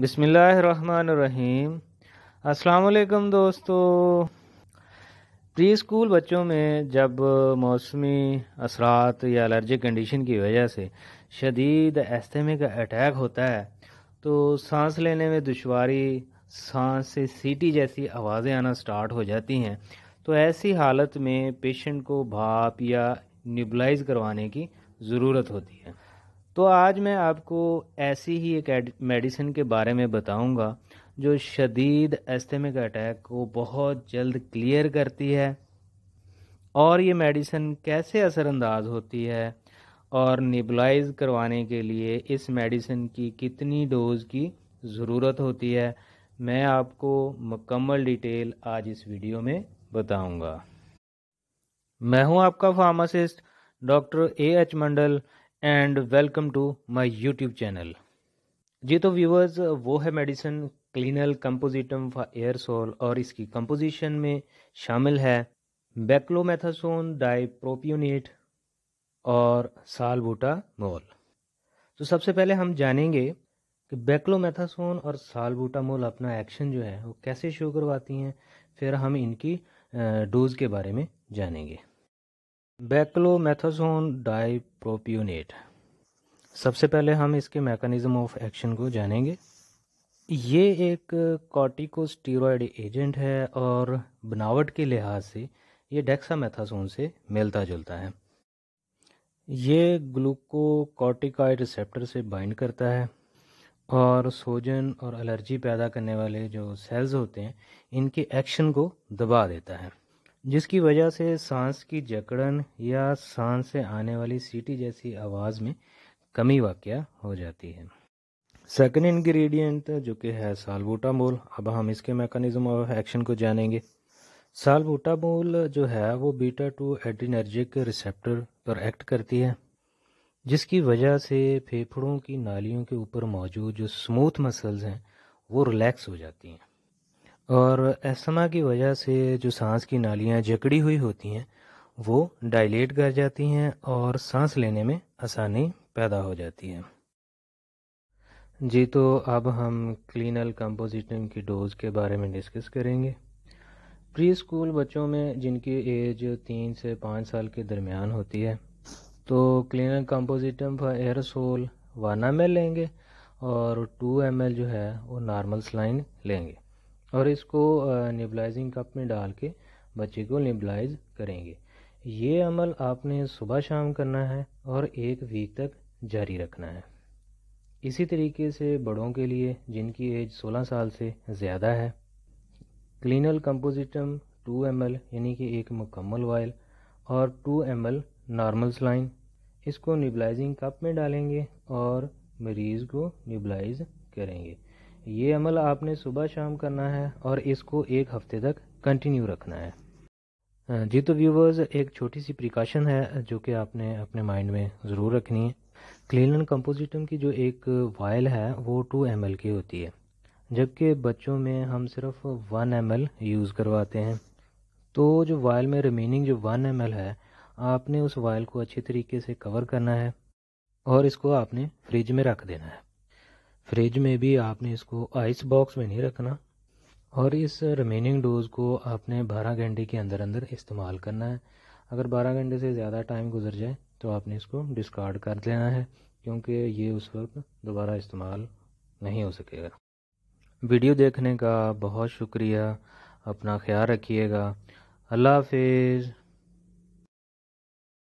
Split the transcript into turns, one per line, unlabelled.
बिसमीम अस्सलाम दोस्तों प्री स्कूल बच्चों में जब मौसमी असरात या एलर्जिक कंडीशन की वजह से शदीद एस्थमे का अटैक होता है तो सांस लेने में दुशारी सांस से सीटी जैसी आवाज़ें आना स्टार्ट हो जाती हैं तो ऐसी हालत में पेशेंट को भाप या निबलाइज करवाने की ज़रूरत होती है तो आज मैं आपको ऐसी ही एक मेडिसिन के बारे में बताऊंगा जो शदीद एस्थेमिक अटैक को बहुत जल्द क्लियर करती है और ये मेडिसिन कैसे असरअंदाज होती है और निबलाइज करवाने के लिए इस मेडिसिन की कितनी डोज की ज़रूरत होती है मैं आपको मुकम्मल डिटेल आज इस वीडियो में बताऊंगा मैं हूं आपका pharmacist doctor A H Mandal and welcome to my YouTube channel जी तो व्यूवर्स वो है medicine Clenil compositum for aerosol और इसकी कंपोजिशन में शामिल है बेक्लोमेथासोन डाइप्रोपियोनेट और सालबूटा मोल तो सबसे पहले हम जानेंगे कि बेक्लोमेथासोन और सालबूटा मोल अपना एक्शन जो है वो कैसे शो करवाती हैं फिर हम इनकी डोज़ के बारे में जानेंगे बैक्लोमेथासोन डाइप्रोप्यूनेट सबसे पहले हम इसके मैकेनिज्म ऑफ एक्शन को जानेंगे ये एक कॉर्टिकोस्टीरोड एजेंट है और बनावट के लिहाज से ये डेक्सामेथासोन से मिलता जुलता है ये ग्लूकोकॉर्टिकॉइड रिसेप्टर से बाइंड करता है और सोजन और एलर्जी पैदा करने वाले जो सेल्स होते हैं इनके एक्शन को दबा देता है जिसकी वजह से सांस की जकड़न या सांस से आने वाली सीटी जैसी आवाज़ में कमी वाक़ हो जाती है सेकेंड इन्ग्रीडियंट जो कि है सालबूटामोल अब हम इसके मेकनिज़म और एक्शन को जानेंगे सालबूटामोल जो है वो बीटा टू एड्रीनर्जिक रिसेप्टर पर एक्ट करती है जिसकी वजह से फेफड़ों की नालियों के ऊपर मौजूद जो स्मूथ मसल्स हैं वो रिलैक्स हो जाती हैं और एस्मा की वजह से जो सांस की नालियाँ जकड़ी हुई होती हैं वो डायलेट कर जाती हैं और सांस लेने में आसानी पैदा हो जाती है जी तो अब हम क्लिनल कंपोजिशन की डोज़ के बारे में डिस्कस करेंगे प्री स्कूल बच्चों में जिनकी एज तीन से पाँच साल के दरमियान होती है तो Clenil compositum for aerosol one M लेंगे और टू एम जो है वो नॉर्मल स्लाइन लेंगे और इसको निबलाइजिंग कप में डाल के बच्चे को निबलाइज करेंगे ये अमल आपने सुबह शाम करना है और एक वीक तक जारी रखना है इसी तरीके से बड़ों के लिए जिनकी एज 16 साल से ज़्यादा है क्लिनल कंपोजिटम 2 एम यानी कि एक मुकम्मल वायल और 2 एम एल नॉर्मल स्लाइन इसको निबलाइजिंग कप में डालेंगे और मरीज़ को निबलाइज करेंगे ये अमल आपने सुबह शाम करना है और इसको एक हफ्ते तक कंटिन्यू रखना है जी तो व्यूवर्स एक छोटी सी प्रिकॉशन है जो कि आपने अपने माइंड में ज़रूर रखनी है क्लीन एंड की जो एक वायल है वो टू एम की होती है जबकि बच्चों में हम सिर्फ वन एम यूज़ करवाते हैं तो जो वायल में रिमेनिंग जो वन एम है आपने उस वायल को अच्छे तरीके से कवर करना है और इसको आपने फ्रिज में रख देना है फ्रिज में भी आपने इसको आइस बॉक्स में नहीं रखना और इस रिमेनिंग डोज़ को आपने 12 घंटे के अंदर अंदर इस्तेमाल करना है अगर 12 घंटे से ज़्यादा टाइम गुजर जाए तो आपने इसको डिस्कार्ड कर देना है क्योंकि ये उस वक्त दोबारा इस्तेमाल नहीं हो सकेगा वीडियो देखने का बहुत शुक्रिया अपना ख्याल रखिएगा अल्लाह हाफिज़